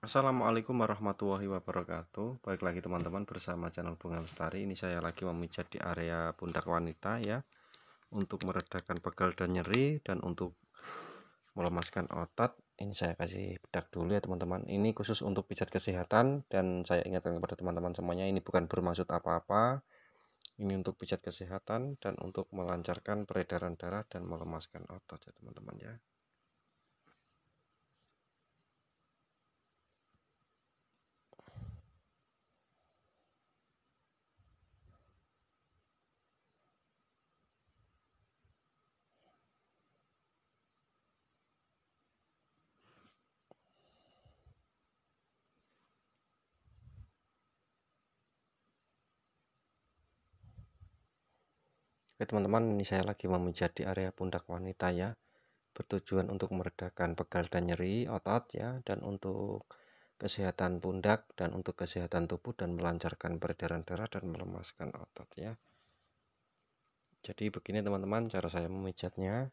Assalamualaikum warahmatullahi wabarakatuh Baik lagi teman-teman bersama channel Bunga Lestari Ini saya lagi memijat di area pundak wanita ya Untuk meredakan pegal dan nyeri Dan untuk melemaskan otot Ini saya kasih bedak dulu ya teman-teman Ini khusus untuk pijat kesehatan Dan saya ingatkan kepada teman-teman semuanya Ini bukan bermaksud apa-apa Ini untuk pijat kesehatan Dan untuk melancarkan peredaran darah dan melemaskan otot ya teman-teman ya Oke teman-teman, ini saya lagi mau menjadi area pundak wanita ya. Bertujuan untuk meredakan pegal dan nyeri otot ya dan untuk kesehatan pundak dan untuk kesehatan tubuh dan melancarkan peredaran darah dan melemaskan otot ya. Jadi begini teman-teman cara saya memijatnya.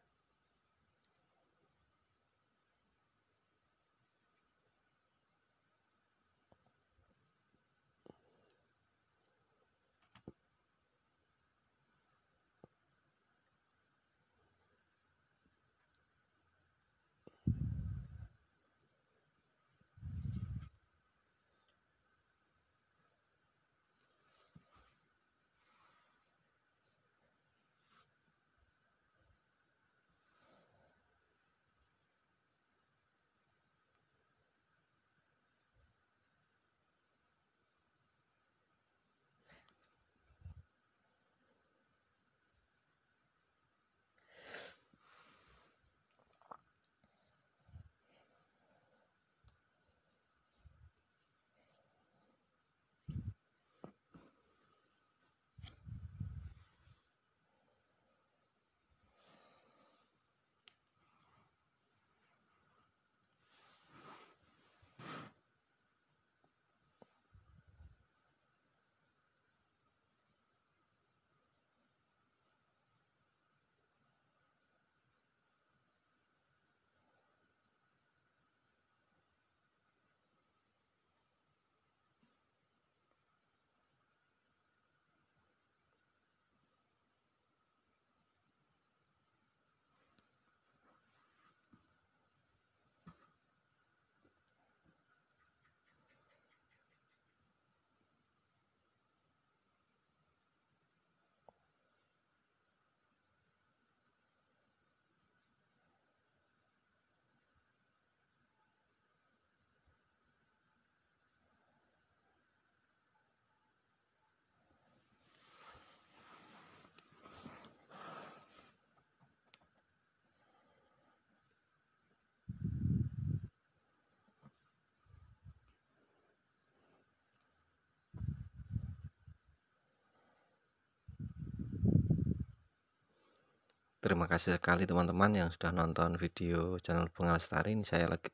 Terima kasih sekali teman-teman yang sudah nonton video channel Bunga Lestari. Ini saya lagi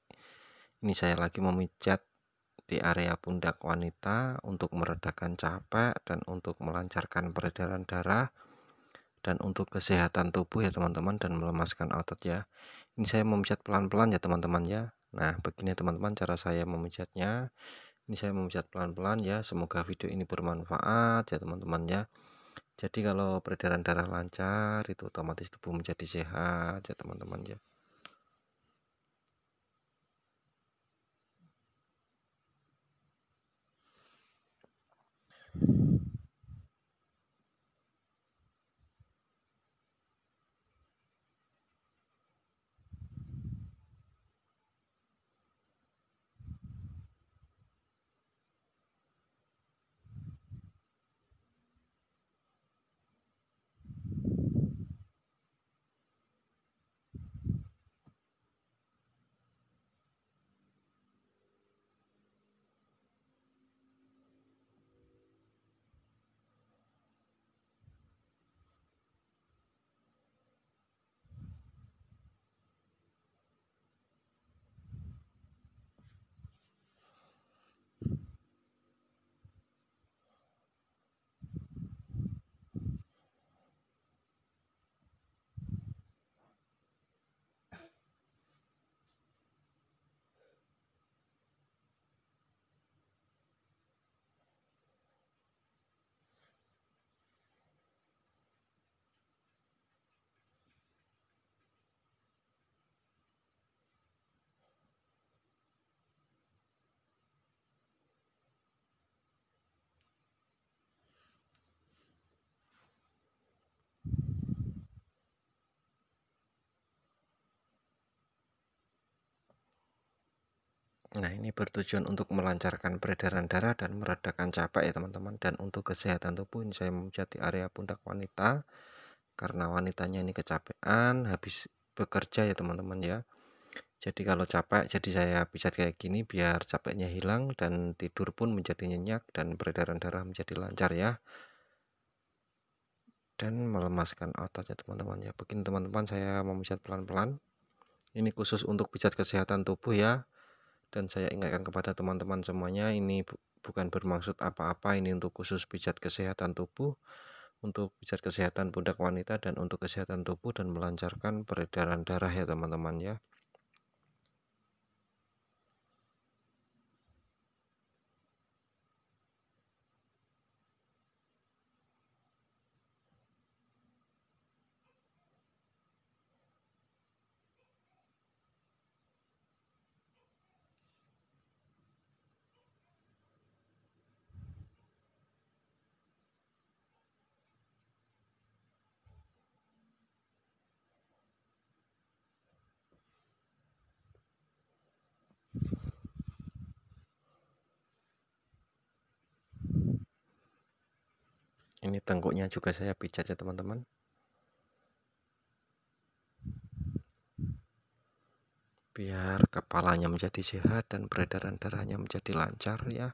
ini saya lagi memijat di area pundak wanita untuk meredakan capek dan untuk melancarkan peredaran darah dan untuk kesehatan tubuh ya teman-teman dan melemaskan otot ya. Ini saya memijat pelan-pelan ya teman-teman ya. Nah, begini teman-teman cara saya memijatnya. Ini saya memijat pelan-pelan ya. Semoga video ini bermanfaat ya teman-teman ya. Jadi kalau peredaran darah lancar itu otomatis tubuh menjadi sehat ya teman-teman ya. Nah, ini bertujuan untuk melancarkan peredaran darah dan meredakan capek ya teman-teman dan untuk kesehatan tubuh ini saya memijati area pundak wanita karena wanitanya ini kecapean habis bekerja ya teman-teman ya. Jadi kalau capek jadi saya pijat kayak gini biar capeknya hilang dan tidur pun menjadi nyenyak dan peredaran darah menjadi lancar ya. Dan melemaskan otot ya teman-teman ya. Begini teman-teman saya memijat pelan-pelan. Ini khusus untuk pijat kesehatan tubuh ya dan saya ingatkan kepada teman-teman semuanya ini bu bukan bermaksud apa-apa ini untuk khusus pijat kesehatan tubuh untuk pijat kesehatan pundak wanita dan untuk kesehatan tubuh dan melancarkan peredaran darah ya teman-teman ya ini tengkuknya juga saya pijat ya teman-teman biar kepalanya menjadi sehat dan peredaran darahnya menjadi lancar ya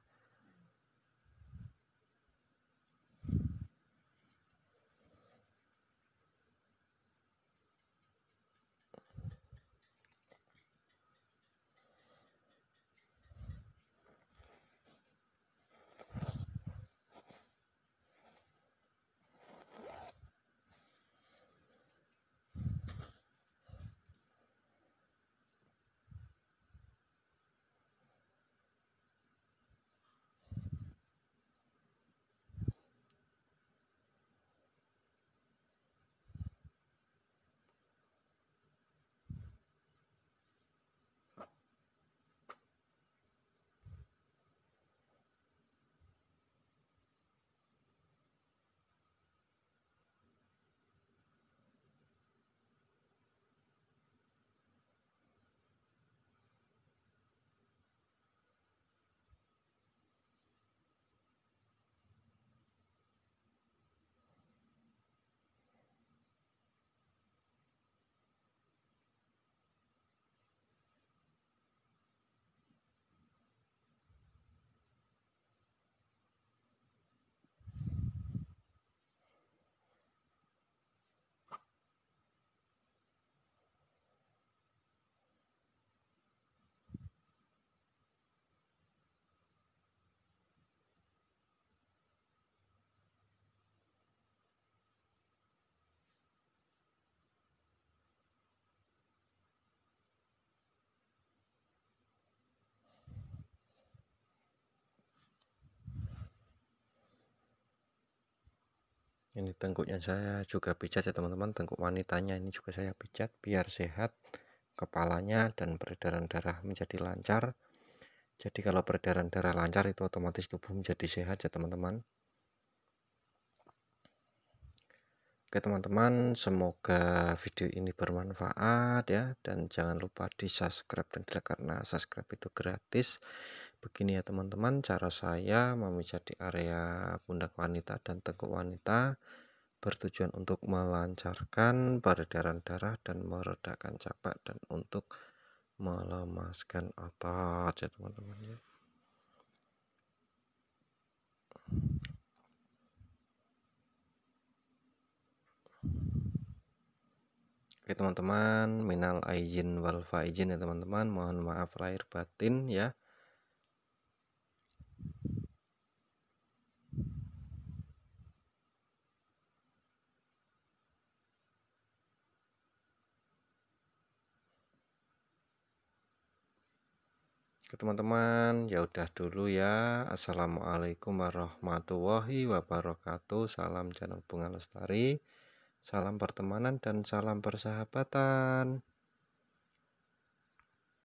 ini tengkuknya saya juga pijat ya teman-teman tengkuk wanitanya ini juga saya pijat biar sehat kepalanya dan peredaran darah menjadi lancar jadi kalau peredaran darah lancar itu otomatis tubuh menjadi sehat ya teman-teman oke teman-teman semoga video ini bermanfaat ya dan jangan lupa di subscribe dan like karena subscribe itu gratis begini ya teman-teman cara saya memijat di area pundak wanita dan tengkuk wanita bertujuan untuk melancarkan peredaran darah dan meredakan capek dan untuk melemaskan otot ya teman-teman ya Oke teman-teman, minal aijin wal faizin ya teman-teman. Mohon maaf lahir batin ya. Oke teman-teman, ya udah dulu ya. Assalamualaikum warahmatullahi wabarakatuh. Salam channel Bunga Lestari. Salam pertemanan dan salam persahabatan.